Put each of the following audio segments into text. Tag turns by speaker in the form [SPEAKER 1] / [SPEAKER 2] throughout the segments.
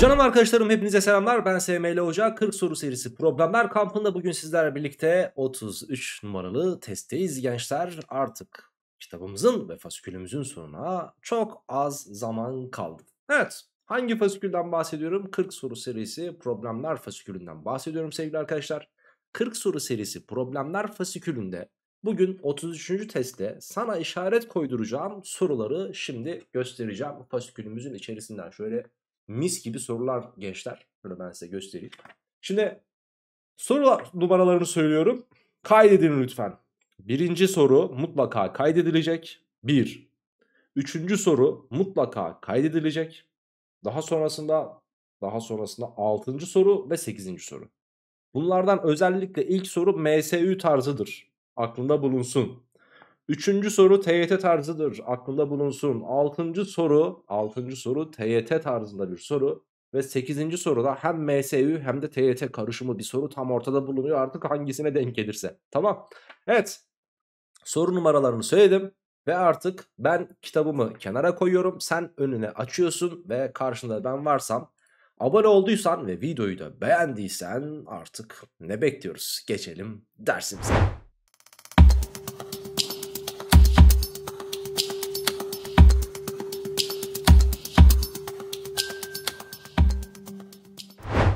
[SPEAKER 1] Canım arkadaşlarım hepinize selamlar ben SML Hoca 40 soru serisi problemler kampında bugün sizlerle birlikte 33 numaralı testteyiz gençler artık kitabımızın ve fasikülümüzün sonuna çok az zaman kaldı. Evet hangi fasikülden bahsediyorum 40 soru serisi problemler fasikülünden bahsediyorum sevgili arkadaşlar. 40 soru serisi problemler fasikülünde Bugün 33. testte sana işaret koyduracağım soruları şimdi göstereceğim. Fasikülümüzün içerisinden şöyle Mis gibi sorular gençler. Bunu ben size göstereyim. Şimdi soru numaralarını söylüyorum. Kaydedin lütfen. Birinci soru mutlaka kaydedilecek. Bir. Üçüncü soru mutlaka kaydedilecek. Daha sonrasında daha sonrasında altıncı soru ve sekizinci soru. Bunlardan özellikle ilk soru MSÜ tarzıdır. Aklında bulunsun. Üçüncü soru TYT tarzıdır. Aklında bulunsun. Altıncı soru, altıncı soru TYT tarzında bir soru. Ve sekizinci soruda hem MSU hem de TYT karışımı bir soru tam ortada bulunuyor. Artık hangisine denk gelirse. Tamam. Evet. Soru numaralarını söyledim. Ve artık ben kitabımı kenara koyuyorum. Sen önüne açıyorsun ve karşında ben varsam Abone olduysan ve videoyu da beğendiysen artık ne bekliyoruz? Geçelim dersimize.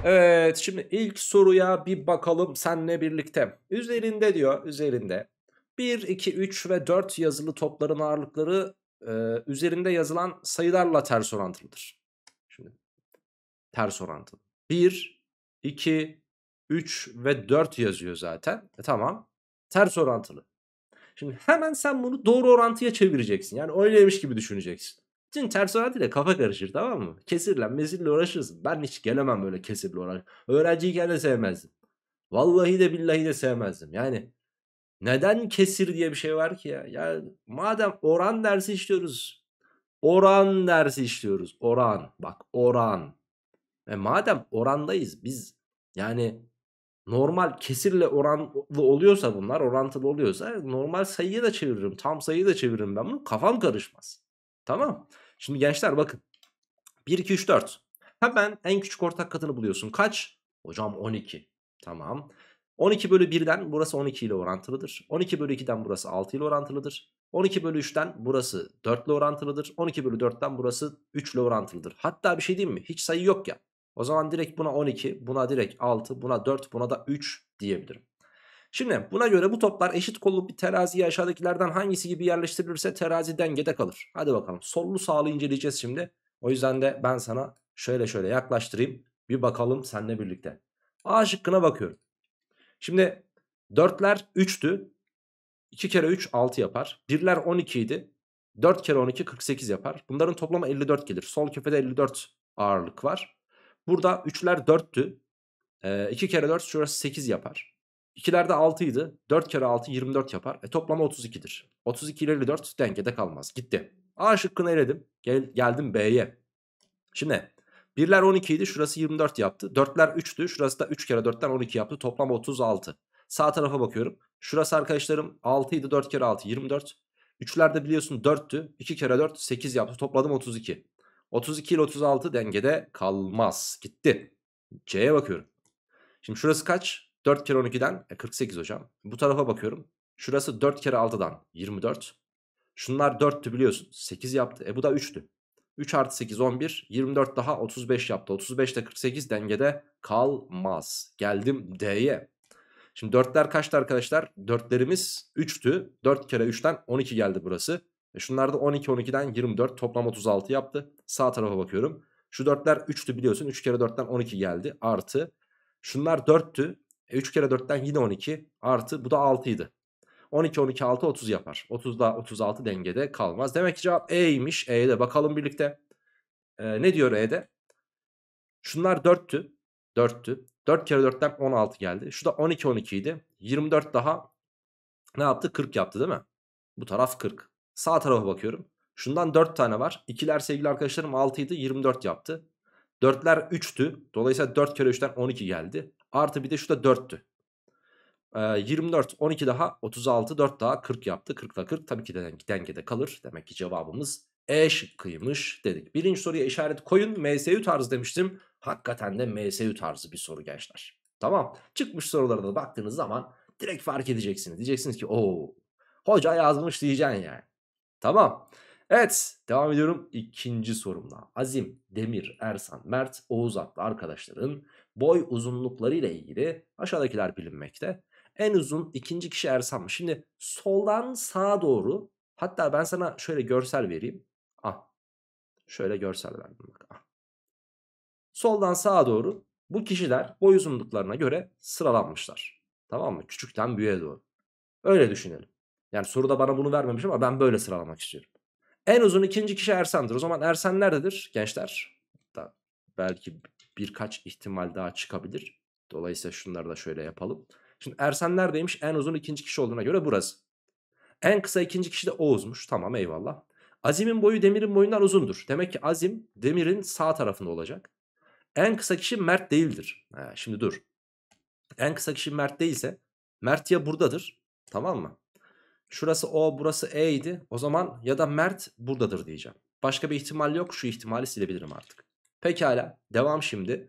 [SPEAKER 1] Evet şimdi ilk soruya bir bakalım senle birlikte. Üzerinde diyor üzerinde 1, 2, 3 ve 4 yazılı topların ağırlıkları e, üzerinde yazılan sayılarla ters orantılıdır. Şimdi ters orantılı. 1, 2, 3 ve 4 yazıyor zaten. E, tamam ters orantılı. Şimdi hemen sen bunu doğru orantıya çevireceksin. Yani öyleymiş gibi düşüneceksin. Cin ters saatiyle kafa karışır tamam mı? Kesirle mesirle uğraşırsın. Ben hiç gelemem böyle kesirle uğraş. Öğrenciyken de sevmezdim. Vallahi de billahi de sevmezdim. Yani neden kesir diye bir şey var ki ya? Ya madem oran dersi işliyoruz. Oran dersi işliyoruz. Oran. Bak oran. E madem orandayız biz yani normal kesirle oranlı oluyorsa bunlar orantılı oluyorsa normal sayıyı da çeviririm. Tam sayıyı da çeviririm ben bunu. Kafam karışmaz. Tamam. Şimdi gençler bakın. 1, 2, 3, 4. Hemen en küçük ortak katını buluyorsun. Kaç? Hocam 12. Tamam. 12 bölü 1'den burası 12 ile orantılıdır. 12 bölü 2'den burası 6 ile orantılıdır. 12 bölü 3'ten burası 4 ile orantılıdır. 12 bölü 4'ten burası 3 ile orantılıdır. Hatta bir şey diyeyim mi? Hiç sayı yok ya. O zaman direkt buna 12, buna direkt 6, buna 4, buna da 3 diyebilirim. Şimdi buna göre bu toplar eşit kollu bir teraziye aşağıdakilerden hangisi gibi yerleştirilirse terazi dengede kalır. Hadi bakalım sollu sağlı inceleyeceğiz şimdi. O yüzden de ben sana şöyle şöyle yaklaştırayım. Bir bakalım seninle birlikte. A şıkkına bakıyorum. Şimdi 4'ler 3'tü. 2 kere 3 6 yapar. 1'ler 12 idi. 4 kere 12 48 yapar. Bunların toplamı 54 gelir. Sol köfede 54 ağırlık var. Burada 3'ler 4'tü. Ee, 2 kere 4 şurası 8 yapar. 2'lerde 6 idi. 4 kere 6 24 yapar. E toplamı 32'dir. 32 ile 54 dengede kalmaz. Gitti. A şıkkını eledim. Gel, geldim B'ye. Şimdi birler 12 idi. Şurası 24 yaptı. 4'ler 3'tü. Şurası da 3 kere 4'ten 12 yaptı. Toplam 36. Sağ tarafa bakıyorum. Şurası arkadaşlarım 6 idi. 4 kere 6 24. 3'lerde biliyorsun 4'tü. 2 kere 4 8 yaptı. Topladım 32. 32 ile 36 dengede kalmaz. Gitti. C'ye bakıyorum. Şimdi şurası kaç? 4 kere 12'den 48 e, hocam. Bu tarafa bakıyorum. Şurası 4 kere 6'dan 24. Şunlar 4'tü biliyorsun. 8 yaptı. E bu da 3'tü. 3 artı 8 11. 24 daha 35 yaptı. 35 ile 48 dengede kalmaz. Geldim D'ye. Şimdi 4'ler kaçtı arkadaşlar? 4'lerimiz 3'tü. 4 kere 3'ten 12 geldi burası. E şunlar da 12 12'den 24 toplam 36 yaptı. Sağ tarafa bakıyorum. Şu 4'ler 3'tü biliyorsun. 3 kere 4'ten 12 geldi. Artı. Şunlar 4'tü. 3 e, kere 4'ten yine 12 artı bu da 6 idi. 12 12 6 30 yapar. 30 da 36 dengede kalmaz. Demek ki cevap E'ymiş. E'ye de bakalım birlikte. E, ne diyor E'de? Şunlar 4'tü. 4'tü. 4 kere 4'ten 16 geldi. Şu da 12 12 idi. 24 daha ne yaptı? 40 yaptı değil mi? Bu taraf 40. Sağ tarafa bakıyorum. Şundan 4 tane var. İkiler sevgili arkadaşlarım 6 idi. 24 yaptı. 4'ler 3'tü. Dolayısıyla 4 kere 3'ten 12 geldi. Artı bir de şu da 4'tü. E, 24, 12 daha, 36, 4 daha 40 yaptı. 40 ile 40 tabii ki de dengede kalır. Demek ki cevabımız E şıkkıymış dedik. Birinci soruya işaret koyun. MSU tarzı demiştim. Hakikaten de MSU tarzı bir soru gençler. Tamam. Çıkmış sorulara da baktığınız zaman direkt fark edeceksiniz. Diyeceksiniz ki ooo. hoca yazmış diyeceksin yani. Tamam. Evet devam ediyorum ikinci sorumla. Azim, Demir, Ersan, Mert, Oğuz adlı arkadaşların boy uzunlukları ile ilgili aşağıdakiler bilinmekte. En uzun ikinci kişi Ersan. mı? Şimdi soldan sağa doğru hatta ben sana şöyle görsel vereyim. Ah. Şöyle görsel verdim bak. Ah. Soldan sağa doğru bu kişiler boy uzunluklarına göre sıralanmışlar. Tamam mı? Küçükten büyüğe doğru. Öyle düşünelim. Yani soruda bana bunu vermemiş ama ben böyle sıralamak istiyorum. En uzun ikinci kişi Ersan'dır. O zaman Ersen nerededir gençler? Hatta belki birkaç ihtimal daha çıkabilir. Dolayısıyla şunları da şöyle yapalım. Şimdi Ersen neredeymiş? En uzun ikinci kişi olduğuna göre burası. En kısa ikinci kişi de Oğuz'muş. Tamam eyvallah. Azim'in boyu Demir'in boyundan uzundur. Demek ki Azim Demir'in sağ tarafında olacak. En kısa kişi Mert değildir. Ha, şimdi dur. En kısa kişi Mert değilse Mert ya buradadır. Tamam mı? Şurası O burası E idi. O zaman ya da Mert buradadır diyeceğim. Başka bir ihtimal yok. Şu ihtimali silebilirim artık. Pekala devam şimdi.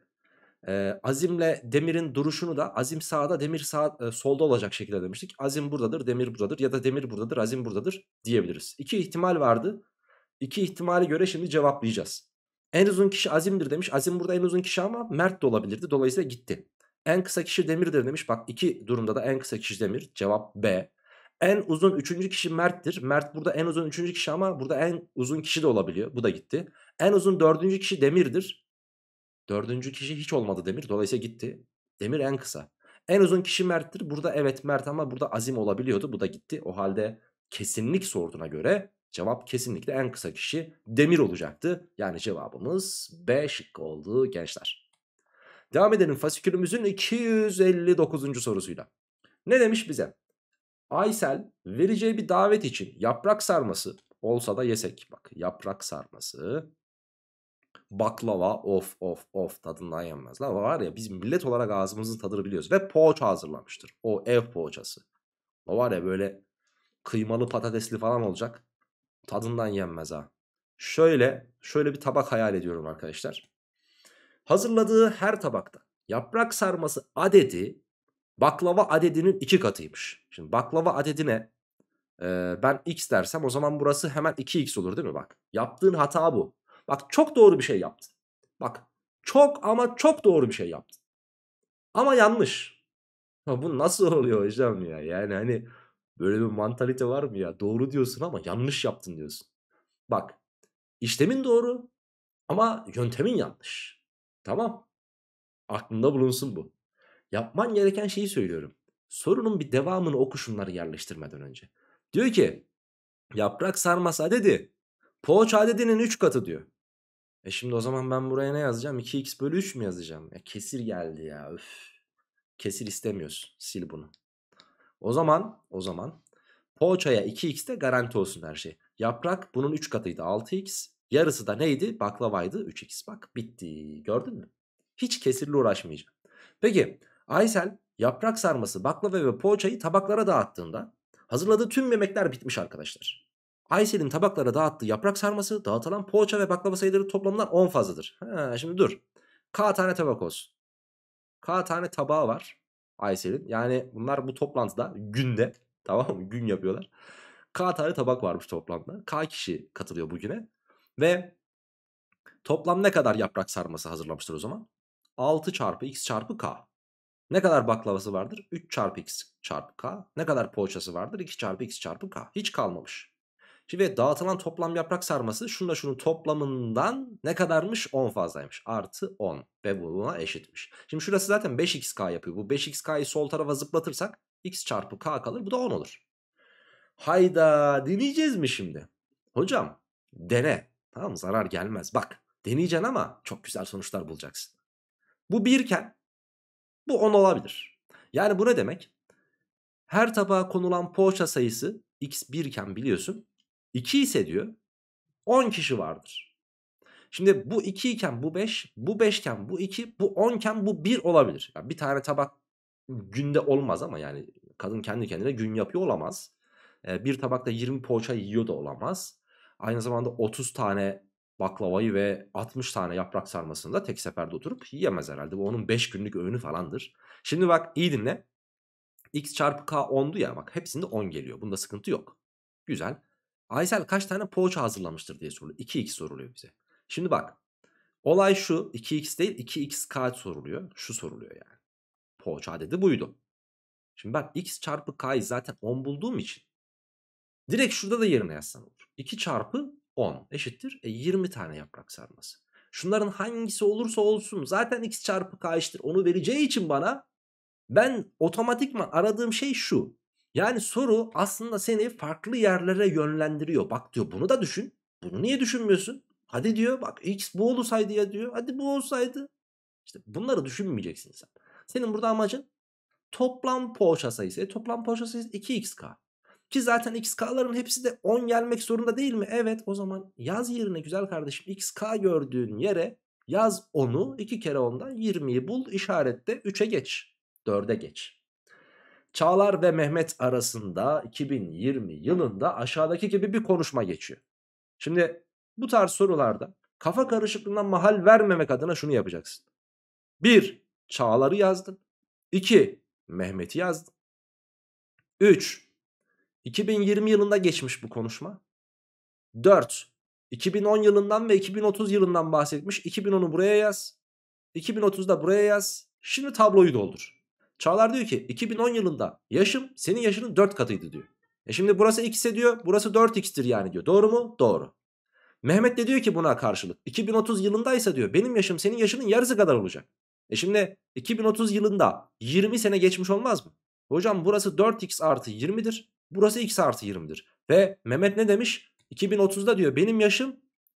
[SPEAKER 1] Ee, Azim'le Demir'in duruşunu da Azim sağda Demir sağ, e, solda olacak şekilde demiştik. Azim buradadır Demir buradadır ya da Demir buradadır Azim buradadır diyebiliriz. İki ihtimal vardı. İki ihtimali göre şimdi cevaplayacağız. En uzun kişi Azim'dir demiş. Azim burada en uzun kişi ama Mert de olabilirdi. Dolayısıyla gitti. En kısa kişi Demir'dir demiş. Bak iki durumda da en kısa kişi Demir. Cevap B. En uzun üçüncü kişi Mert'tir. Mert burada en uzun üçüncü kişi ama burada en uzun kişi de olabiliyor. Bu da gitti. En uzun dördüncü kişi Demir'dir. Dördüncü kişi hiç olmadı Demir. Dolayısıyla gitti. Demir en kısa. En uzun kişi Mert'tir. Burada evet Mert ama burada Azim olabiliyordu. Bu da gitti. O halde kesinlik sorduğuna göre cevap kesinlikle en kısa kişi Demir olacaktı. Yani cevabımız B şıkkı oldu gençler. Devam edelim fasikülümüzün 259. sorusuyla. Ne demiş bize? Aysel vereceği bir davet için yaprak sarması olsa da yesek. Bak yaprak sarması baklava of of of tadından yenmez. Lan var ya biz millet olarak ağzımızın tadını biliyoruz. Ve poğaça hazırlamıştır. O ev poğaçası. O var ya böyle kıymalı patatesli falan olacak. Tadından yenmez ha. Şöyle şöyle bir tabak hayal ediyorum arkadaşlar. Hazırladığı her tabakta yaprak sarması adedi baklava adedinin iki katıymış. Şimdi baklava adedine e, ee, ben x dersem o zaman burası hemen 2x olur değil mi bak. Yaptığın hata bu. Bak çok doğru bir şey yaptın. Bak çok ama çok doğru bir şey yaptın. Ama yanlış. Ya bu nasıl oluyor hocam ya? Yani hani böyle bir mantalite var mı ya? Doğru diyorsun ama yanlış yaptın diyorsun. Bak işlemin doğru ama yöntemin yanlış. Tamam. Aklında bulunsun bu. Yapman gereken şeyi söylüyorum. Sorunun bir devamını oku yerleştirmeden önce. Diyor ki yaprak sarmasa dedi. Poğaça dedinin 3 katı diyor. E şimdi o zaman ben buraya ne yazacağım? 2x bölü 3 mü yazacağım? Ya e, kesir geldi ya. Öf. Kesir istemiyorsun. Sil bunu. O zaman o zaman poğaçaya 2x de garanti olsun her şey. Yaprak bunun 3 katıydı 6x. Yarısı da neydi? Baklavaydı 3x. Bak bitti. Gördün mü? Hiç kesirle uğraşmayacağım. Peki Aysel yaprak sarması baklava ve poğaçayı tabaklara dağıttığında hazırladığı tüm yemekler bitmiş arkadaşlar. Aysel'in tabaklara dağıttığı yaprak sarması, dağıtılan poğaça ve baklava sayıları toplamından 10 fazladır. Ha, şimdi dur. K tane tabak olsun. K tane tabağı var Aysel'in. Yani bunlar bu toplantıda günde tamam mı? Gün yapıyorlar. K tane tabak varmış toplamda. K kişi katılıyor bugüne. Ve toplam ne kadar yaprak sarması hazırlamıştır o zaman? 6 çarpı x çarpı k. Ne kadar baklavası vardır? 3 çarpı x çarpı k. Ne kadar poğaçası vardır? 2 çarpı x çarpı k. Hiç kalmamış. Ve dağıtılan toplam yaprak sarması şunla şunun toplamından ne kadarmış? 10 fazlaymış. Artı 10 ve buna eşitmiş. Şimdi şurası zaten 5xk yapıyor. Bu 5xk'yı sol tarafa zıplatırsak x çarpı k kalır. Bu da 10 olur. Hayda deneyeceğiz mi şimdi? Hocam dene. Tamam Zarar gelmez. Bak deneyeceksin ama çok güzel sonuçlar bulacaksın. Bu 1 iken bu 10 olabilir. Yani bu ne demek? Her tabağa konulan poğaça sayısı x1 iken biliyorsun 2 ise diyor 10 kişi vardır. Şimdi bu 2 iken bu 5, bu 5 iken bu 2, bu 10 iken bu 1 olabilir. Yani bir tane tabak günde olmaz ama yani kadın kendi kendine gün yapıyor olamaz. Ee, bir tabakta 20 poğaça yiyor da olamaz. Aynı zamanda 30 tane baklavayı ve 60 tane yaprak sarmasını da tek seferde oturup yiyemez herhalde. Bu onun 5 günlük öğünü falandır. Şimdi bak iyi dinle. X çarpı K 10'du ya bak hepsinde 10 geliyor. Bunda sıkıntı yok. Güzel. Aysel kaç tane poğaça hazırlamıştır diye soruluyor. 2x soruluyor bize. Şimdi bak. Olay şu. 2x değil 2x kaç soruluyor. Şu soruluyor yani. Poğaça dedi buydu. Şimdi ben x çarpı k'yı zaten 10 bulduğum için direkt şurada da yerine yazsam olur. 2 çarpı 10 eşittir e, 20 tane yaprak sarması. Şunların hangisi olursa olsun zaten x çarpı k eşittir onu vereceği için bana ben otomatikman aradığım şey şu. Yani soru aslında seni farklı yerlere yönlendiriyor. Bak diyor bunu da düşün. Bunu niye düşünmüyorsun? Hadi diyor bak x bu olsaydı ya diyor. Hadi bu olsaydı. İşte bunları düşünmeyeceksin sen. Senin burada amacın toplam poğaça sayısı. E, toplam poğaça sayısı 2xk. Ki zaten xk'ların hepsi de 10 gelmek zorunda değil mi? Evet o zaman yaz yerine güzel kardeşim xk gördüğün yere yaz 10'u 2 kere 10'dan 20'yi bul işaretle 3'e geç. 4'e geç. Çağlar ve Mehmet arasında 2020 yılında aşağıdaki gibi bir konuşma geçiyor. Şimdi bu tarz sorularda kafa karışıklığına mahal vermemek adına şunu yapacaksın. 1. Çağlar'ı yazdın. 2. Mehmet'i yazdın. 3. 2020 yılında geçmiş bu konuşma. 4. 2010 yılından ve 2030 yılından bahsetmiş. 2010'u buraya yaz. 2030'da buraya yaz. Şimdi tabloyu doldur. Çağlar diyor ki 2010 yılında yaşım senin yaşının 4 katıydı diyor. E şimdi burası x ise diyor burası 4x'tir yani diyor. Doğru mu? Doğru. Mehmet de diyor ki buna karşılık 2030 yılındaysa diyor benim yaşım senin yaşının yarısı kadar olacak. E şimdi 2030 yılında 20 sene geçmiş olmaz mı? Hocam burası 4x artı 20'dir. Burası x artı 20'dir. Ve Mehmet ne demiş? 2030'da diyor benim yaşım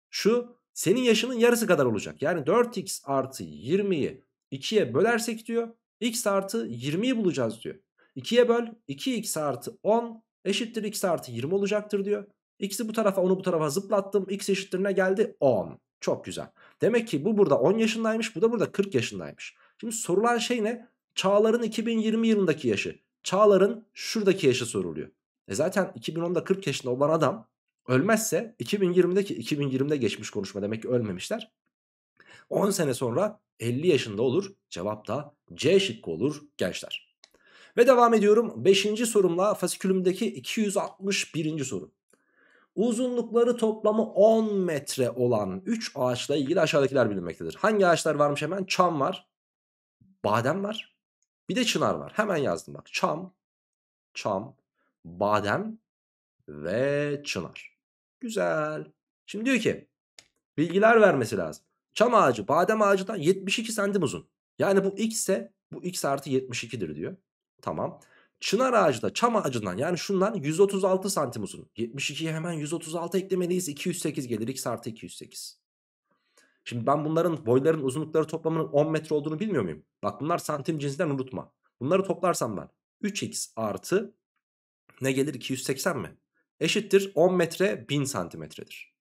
[SPEAKER 1] şu senin yaşının yarısı kadar olacak. Yani 4x artı 20'yi 2'ye bölersek diyor x artı 20'yi bulacağız diyor. 2'ye böl 2x artı 10 eşittir x artı 20 olacaktır diyor. X'i bu tarafa onu bu tarafa zıplattım. X eşittirine geldi 10. Çok güzel. Demek ki bu burada 10 yaşındaymış bu da burada 40 yaşındaymış. Şimdi sorulan şey ne? Çağlar'ın 2020 yılındaki yaşı. Çağlar'ın şuradaki yaşı soruluyor. E zaten 2010'da 40 yaşında olan adam ölmezse 2020'deki 2020'de geçmiş konuşma demek ki ölmemişler. 10 sene sonra 50 yaşında olur. Cevap da C şıkkı olur gençler. Ve devam ediyorum 5. sorumla fasikülümdeki 261. soru. Uzunlukları toplamı 10 metre olan 3 ağaçla ilgili aşağıdakiler bilinmektedir. Hangi ağaçlar varmış hemen? Çam var, badem var, bir de çınar var. Hemen yazdım bak. Çam, çam, badem ve çınar. Güzel. Şimdi diyor ki bilgiler vermesi lazım. Çam ağacı badem ağacından 72 santim uzun. Yani bu x ise bu x artı 72'dir diyor. Tamam. Çınar ağacı da çam ağacından yani şundan 136 santim uzun. 72'ye hemen 136 eklemeliyiz. 208 gelir x artı 208. Şimdi ben bunların boyların uzunlukları toplamının 10 metre olduğunu bilmiyor muyum? Bak bunlar santim cinsinden unutma. Bunları toplarsam ben 3x artı ne gelir 280 mi? Eşittir 10 metre 1000 santimetredir.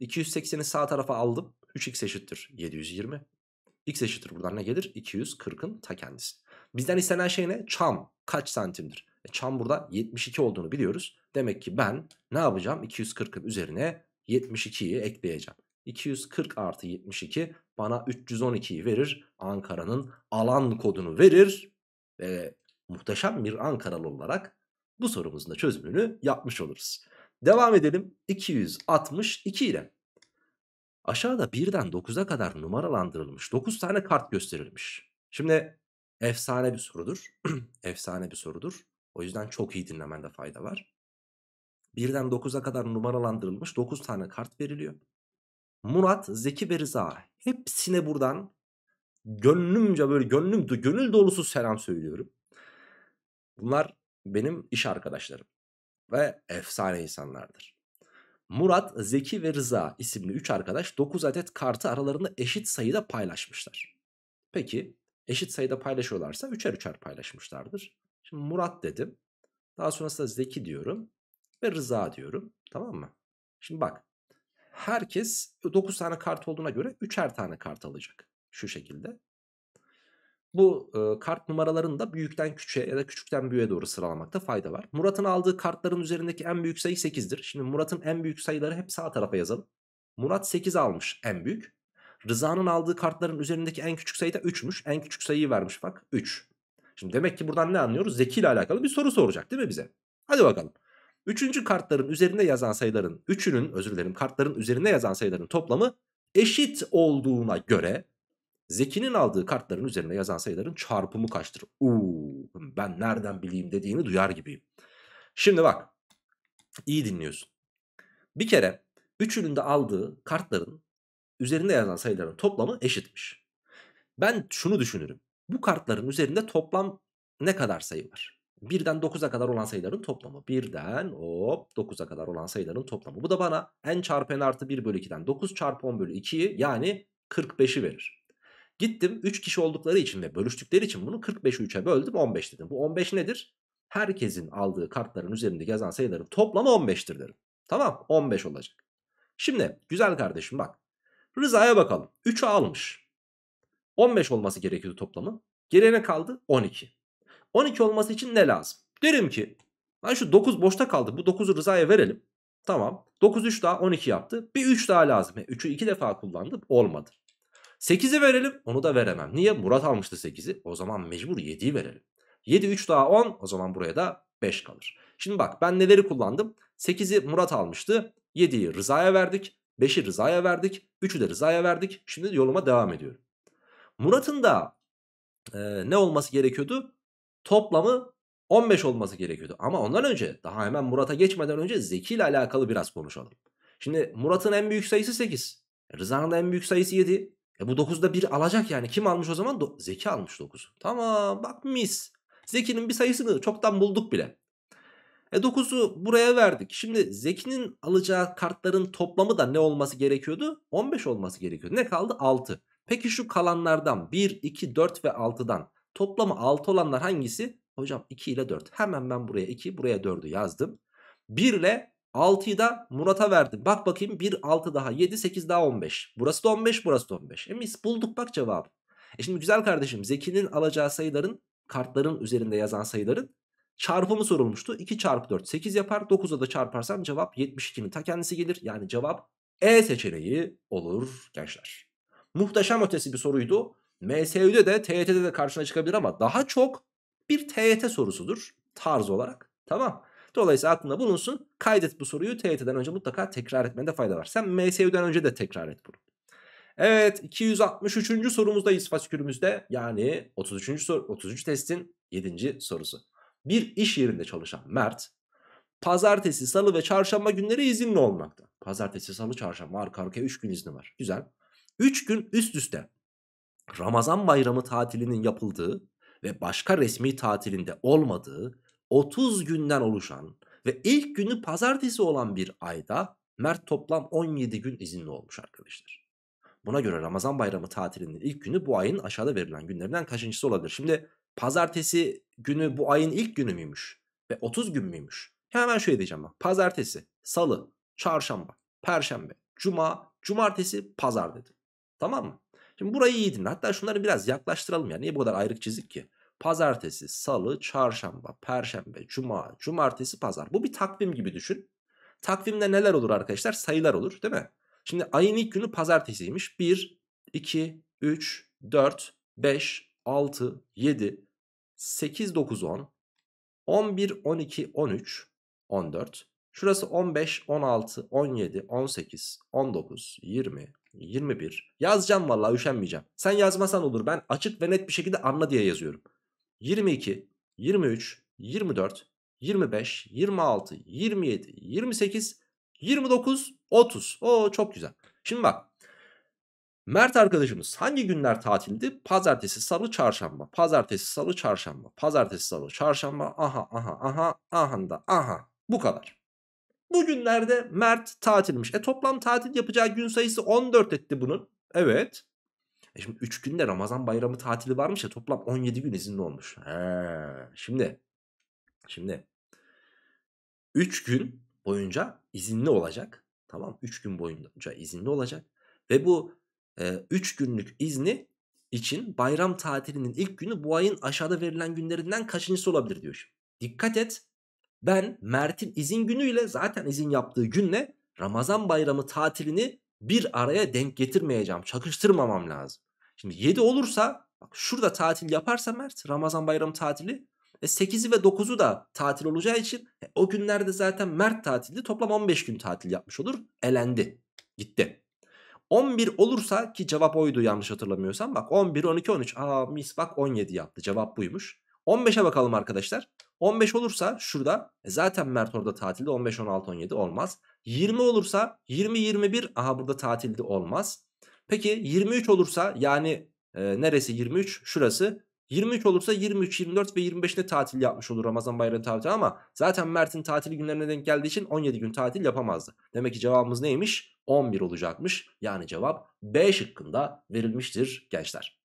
[SPEAKER 1] 280'i sağ tarafa aldım. 3x eşittir 720. x eşittir buradan ne gelir? 240'ın ta kendisi. Bizden istenen şey ne? Çam kaç santimdir? E, çam burada 72 olduğunu biliyoruz. Demek ki ben ne yapacağım? 240'ın üzerine 72'yi ekleyeceğim. 240 artı 72 bana 312'yi verir. Ankara'nın alan kodunu verir. Ve muhteşem bir Ankaralı olarak bu sorumuzun da çözümünü yapmış oluruz. Devam edelim 262 ile. Aşağıda 1'den 9'a kadar numaralandırılmış 9 tane kart gösterilmiş. Şimdi efsane bir sorudur. efsane bir sorudur. O yüzden çok iyi dinlemende fayda var. 1'den 9'a kadar numaralandırılmış 9 tane kart veriliyor. Murat, Zeki ve Rıza hepsine buradan gönlümce böyle gönlüm gönül dolusu selam söylüyorum. Bunlar benim iş arkadaşlarım ve efsane insanlardır. Murat, Zeki ve Rıza isimli 3 arkadaş 9 adet kartı aralarında eşit sayıda paylaşmışlar. Peki eşit sayıda paylaşıyorlarsa üçer üçer paylaşmışlardır. Şimdi Murat dedim. Daha sonrasında Zeki diyorum ve Rıza diyorum. Tamam mı? Şimdi bak. Herkes 9 tane kart olduğuna göre üçer tane kart alacak. Şu şekilde. Bu e, kart numaralarını da büyükten küçüğe ya da küçükten büyüğe doğru sıralamakta fayda var. Murat'ın aldığı kartların üzerindeki en büyük sayı 8'dir. Şimdi Murat'ın en büyük sayıları hep sağ tarafa yazalım. Murat 8 almış en büyük. Rıza'nın aldığı kartların üzerindeki en küçük sayı da 3'müş. En küçük sayıyı vermiş bak 3. Şimdi demek ki buradan ne anlıyoruz? Zeki ile alakalı bir soru soracak değil mi bize? Hadi bakalım. Üçüncü kartların üzerinde yazan sayıların, üçünün özür dilerim kartların üzerinde yazan sayıların toplamı eşit olduğuna göre Zeki'nin aldığı kartların üzerine yazan sayıların çarpımı kaçtır? Uuu ben nereden bileyim dediğini duyar gibiyim. Şimdi bak iyi dinliyorsun. Bir kere üçünün de aldığı kartların üzerinde yazan sayıların toplamı eşitmiş. Ben şunu düşünürüm. Bu kartların üzerinde toplam ne kadar sayı var? Birden 9'a kadar olan sayıların toplamı. birden hop 9'a kadar olan sayıların toplamı. Bu da bana n çarpı n artı 1 bölü 2'den 9 çarpı 10 bölü 2'yi yani 45'i verir. Gittim 3 kişi oldukları için ve bölüştükleri için bunu 45'i 3'e böldüm 15 dedim. Bu 15 nedir? Herkesin aldığı kartların üzerinde yazan sayıların toplamı 15'tir derim. Tamam 15 olacak. Şimdi güzel kardeşim bak. Rıza'ya bakalım. 3'ü almış. 15 olması gerekiyordu toplamı. Geriye ne kaldı? 12. 12 olması için ne lazım? Derim ki ben şu 9 boşta kaldı. Bu 9'u Rıza'ya verelim. Tamam. 9 3 daha 12 yaptı. Bir 3 daha lazım. 3'ü 2 defa kullandı. Olmadı. 8'i verelim onu da veremem. Niye? Murat almıştı 8'i. O zaman mecbur 7'yi verelim. 7 3 daha 10 o zaman buraya da 5 kalır. Şimdi bak ben neleri kullandım? 8'i Murat almıştı. 7'yi Rıza'ya verdik. 5'i Rıza'ya verdik. 3'ü de Rıza'ya verdik. Şimdi yoluma devam ediyorum. Murat'ın da e, ne olması gerekiyordu? Toplamı 15 olması gerekiyordu. Ama ondan önce daha hemen Murat'a geçmeden önce Zeki ile alakalı biraz konuşalım. Şimdi Murat'ın en büyük sayısı 8. Rıza'nın en büyük sayısı 7. E bu 9'da 1 alacak yani. Kim almış o zaman? Do Zeki almış 9'u. Tamam bak mis. Zeki'nin bir sayısını çoktan bulduk bile. E 9'u buraya verdik. Şimdi Zeki'nin alacağı kartların toplamı da ne olması gerekiyordu? 15 olması gerekiyordu. Ne kaldı? 6. Peki şu kalanlardan 1, 2, 4 ve 6'dan toplamı 6 olanlar hangisi? Hocam 2 ile 4. Hemen ben buraya 2, buraya 4'ü yazdım. 1 ile 6'yı da Murat'a verdim. Bak bakayım 1 6 daha 7 8 daha 15. Burası da 15 burası da 15. E mis bulduk bak cevabı. E şimdi güzel kardeşim Zeki'nin alacağı sayıların kartların üzerinde yazan sayıların çarpımı sorulmuştu. 2 çarpı 4 8 yapar. 9'a da çarparsam cevap 72'nin ta kendisi gelir. Yani cevap E seçeneği olur gençler. Muhteşem ötesi bir soruydu. MSÜ'de de TYT'de de karşına çıkabilir ama daha çok bir TYT sorusudur tarz olarak. Tamam Dolayısıyla aklında bulunsun. Kaydet bu soruyu TYT'den önce mutlaka tekrar etmende fayda var. Sen MSU'dan önce de tekrar et bunu. Evet 263. sorumuzdayız fasikülümüzde. Yani 33. soru 33 testin 7. sorusu. Bir iş yerinde çalışan Mert pazartesi, salı ve çarşamba günleri izinli olmakta. Pazartesi, salı, çarşamba arka arkaya 3 gün izni var. Güzel. 3 gün üst üste Ramazan bayramı tatilinin yapıldığı ve başka resmi tatilinde olmadığı 30 günden oluşan ve ilk günü pazartesi olan bir ayda Mert toplam 17 gün izinli olmuş arkadaşlar. Buna göre Ramazan bayramı tatilinin ilk günü bu ayın aşağıda verilen günlerinden kaçıncısı olabilir? Şimdi pazartesi günü bu ayın ilk günü müymüş? Ve 30 gün müymüş? Hemen şöyle diyeceğim bak. Pazartesi, salı, çarşamba, perşembe, cuma, cumartesi, pazar dedim. Tamam mı? Şimdi burayı iyi dinle. Hatta şunları biraz yaklaştıralım ya. Niye bu kadar ayrık çizik ki? Pazartesi, salı, çarşamba, perşembe, cuma, cumartesi, pazar. Bu bir takvim gibi düşün. Takvimde neler olur arkadaşlar? Sayılar olur değil mi? Şimdi ayın ilk günü pazartesiymiş. 1, 2, 3, 4, 5, 6, 7, 8, 9, 10, 11, 12, 13, 14. Şurası 15, 16, 17, 18, 19, 20, 21. Yazacağım vallahi üşenmeyeceğim. Sen yazmasan olur ben açık ve net bir şekilde anla diye yazıyorum. 22, 23, 24, 25, 26, 27, 28, 29, 30. O çok güzel. Şimdi bak. Mert arkadaşımız hangi günler tatildi? Pazartesi, salı, çarşamba. Pazartesi, salı, çarşamba. Pazartesi, salı, çarşamba. Aha, aha, aha, aha da aha. Bu kadar. Bugünlerde Mert tatilmiş. E toplam tatil yapacağı gün sayısı 14 etti bunun. Evet. E şimdi 3 günde Ramazan bayramı tatili varmış ya toplam 17 gün izinli olmuş. He, şimdi şimdi 3 gün boyunca izinli olacak. Tamam 3 gün boyunca izinli olacak. Ve bu 3 e, günlük izni için bayram tatilinin ilk günü bu ayın aşağıda verilen günlerinden kaçıncısı olabilir diyor. Şimdi. Dikkat et ben Mert'in izin günüyle zaten izin yaptığı günle Ramazan bayramı tatilini bir araya denk getirmeyeceğim. Çakıştırmamam lazım. Şimdi 7 olursa bak şurada tatil yaparsa Mert Ramazan bayramı tatili e 8'i ve 9'u da tatil olacağı için e, o günlerde zaten Mert tatildi. Toplam 15 gün tatil yapmış olur. Elendi. Gitti. 11 olursa ki cevap oydu yanlış hatırlamıyorsam. Bak 11, 12, 13. Aa mis bak 17 yaptı. Cevap buymuş. 15'e bakalım arkadaşlar. 15 olursa şurada e zaten Mert orada tatilde 15, 16, 17 olmaz. 20 olursa 20, 21 aha burada tatilde olmaz. Peki 23 olursa yani e, neresi 23? Şurası. 23 olursa 23, 24 ve 25'te tatil yapmış olur Ramazan bayramı tatili ama zaten Mert'in tatil günlerine denk geldiği için 17 gün tatil yapamazdı. Demek ki cevabımız neymiş? 11 olacakmış. Yani cevap B şıkkında verilmiştir gençler.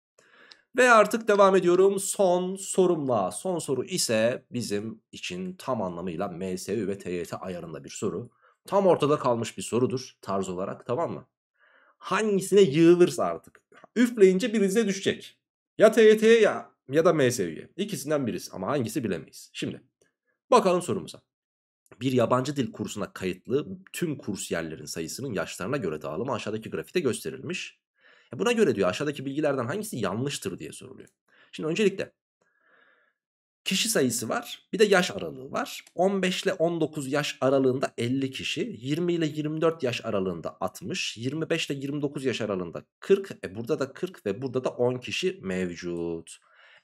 [SPEAKER 1] Ve artık devam ediyorum son sorumla. Son soru ise bizim için tam anlamıyla MSU ve TYT ayarında bir soru. Tam ortada kalmış bir sorudur tarz olarak tamam mı? Hangisine yığılırsa artık. Üfleyince birinize düşecek. Ya TYT'ye ya, ya da MSU'ye. İkisinden birisi ama hangisi bilemeyiz. Şimdi bakalım sorumuza. Bir yabancı dil kursuna kayıtlı tüm kurs kursiyerlerin sayısının yaşlarına göre dağılımı aşağıdaki grafikte gösterilmiş. E, buna göre diyor aşağıdaki bilgilerden hangisi yanlıştır diye soruluyor. Şimdi öncelikle kişi sayısı var bir de yaş aralığı var. 15 ile 19 yaş aralığında 50 kişi, 20 ile 24 yaş aralığında 60, 25 ile 29 yaş aralığında 40. E burada da 40 ve burada da 10 kişi mevcut.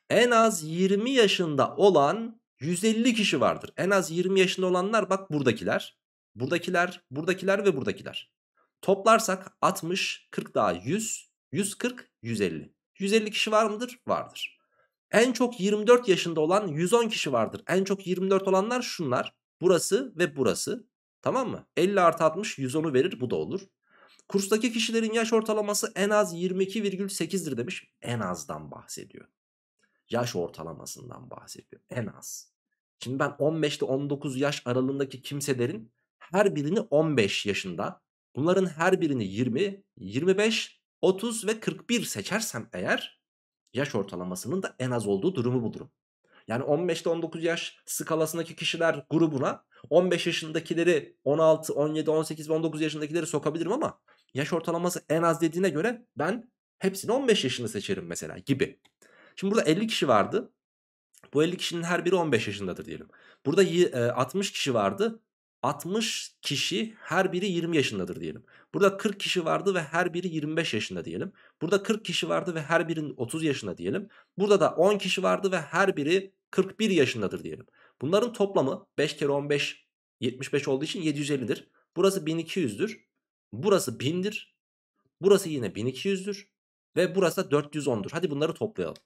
[SPEAKER 1] En az 20 yaşında olan 150 kişi vardır. En az 20 yaşında olanlar bak buradakiler, buradakiler, buradakiler ve buradakiler. Toplarsak 60, 40 daha 100, 140, 150. 150 kişi var mıdır? Vardır. En çok 24 yaşında olan 110 kişi vardır. En çok 24 olanlar şunlar. Burası ve burası. Tamam mı? 50 artı 60 110'u verir bu da olur. Kurstaki kişilerin yaş ortalaması en az 22,8'dir demiş. En azdan bahsediyor. Yaş ortalamasından bahsediyor. En az. Şimdi ben 15 ile 19 yaş aralığındaki kimselerin her birini 15 yaşında, bunların her birini 20, 25 30 ve 41 seçersem eğer yaş ortalamasının da en az olduğu durumu bulurum. Yani 15 ile 19 yaş skalasındaki kişiler grubuna 15 yaşındakileri 16, 17, 18 ve 19 yaşındakileri sokabilirim ama yaş ortalaması en az dediğine göre ben hepsini 15 yaşını seçerim mesela gibi. Şimdi burada 50 kişi vardı. Bu 50 kişinin her biri 15 yaşındadır diyelim. Burada 60 e, kişi vardı. 60 kişi her biri 20 yaşındadır diyelim. Burada 40 kişi vardı ve her biri 25 yaşında diyelim. Burada 40 kişi vardı ve her birinin 30 yaşında diyelim. Burada da 10 kişi vardı ve her biri 41 yaşındadır diyelim. Bunların toplamı 5 kere 15 75 olduğu için 750'dir. Burası 1200'dür. Burası 1000'dir. Burası yine 1200'dür. Ve burası da 410'dur. Hadi bunları toplayalım.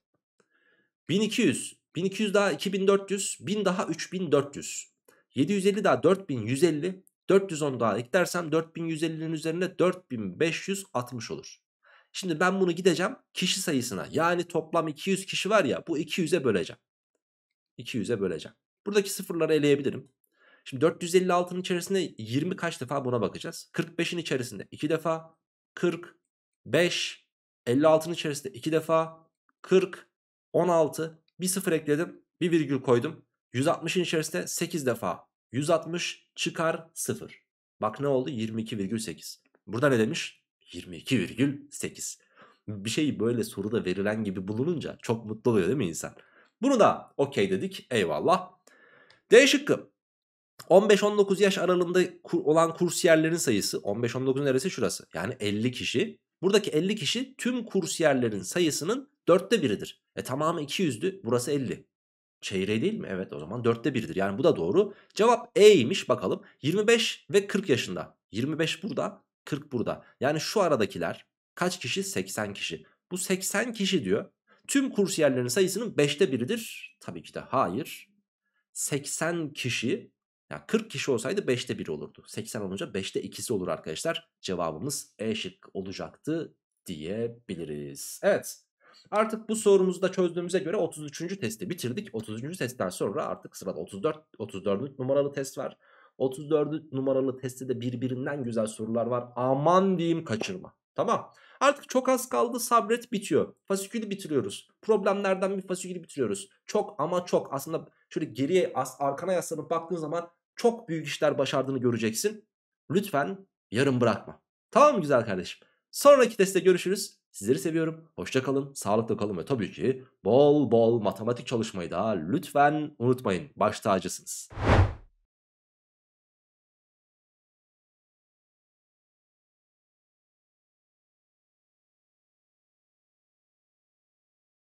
[SPEAKER 1] 1200. 1200 daha 2400. 1000 daha 3400. 750 daha 4150 410 daha eklersem 4150'nin üzerine 4560 olur. Şimdi ben bunu gideceğim kişi sayısına. Yani toplam 200 kişi var ya bu 200'e böleceğim. 200'e böleceğim. Buradaki sıfırları eleyebilirim. Şimdi 456'nın içerisinde 20 kaç defa buna bakacağız. 45'in içerisinde 2 defa 40, 5, 56'nın içerisinde 2 defa 40, 16. Bir sıfır ekledim bir virgül koydum. 160'ın içerisinde 8 defa 160 çıkar 0. Bak ne oldu? 22,8. Burada ne demiş? 22,8. Bir şey böyle soruda verilen gibi bulununca çok mutlu oluyor değil mi insan? Bunu da okey dedik. Eyvallah. D şıkkı. 15-19 yaş aralığında olan kursiyerlerin sayısı 15-19 neresi şurası? Yani 50 kişi. Buradaki 50 kişi tüm kursiyerlerin sayısının dörtte biridir. E tamamı 200'dü burası 50. Çeyreği değil mi? Evet o zaman dörtte birdir. Yani bu da doğru. Cevap E'ymiş bakalım. 25 ve 40 yaşında. 25 burada 40 burada. Yani şu aradakiler kaç kişi? 80 kişi. Bu 80 kişi diyor. Tüm kursiyerlerin sayısının 5'te biridir. Tabii ki de hayır. 80 kişi yani 40 kişi olsaydı 5'te 1 olurdu. 80 olunca 5'te 2'si olur arkadaşlar. Cevabımız E şık olacaktı diyebiliriz. Evet Artık bu sorumuzu da çözdüğümüze göre 33. testi bitirdik. 33. testten sonra artık sırada 34, 34 numaralı test var. 34 numaralı testte de birbirinden güzel sorular var. Aman diyeyim kaçırma. Tamam. Artık çok az kaldı sabret bitiyor. Fasikülü bitiriyoruz. Problemlerden bir fasikülü bitiriyoruz. Çok ama çok. Aslında şöyle geriye arkana yaslanıp baktığın zaman çok büyük işler başardığını göreceksin. Lütfen yarım bırakma. Tamam mı güzel kardeşim? Sonraki testte görüşürüz. Sizleri seviyorum. Hoşça kalın, sağlıklı kalın ve tabii ki bol bol matematik çalışmayı da lütfen unutmayın. Baş tacısınız.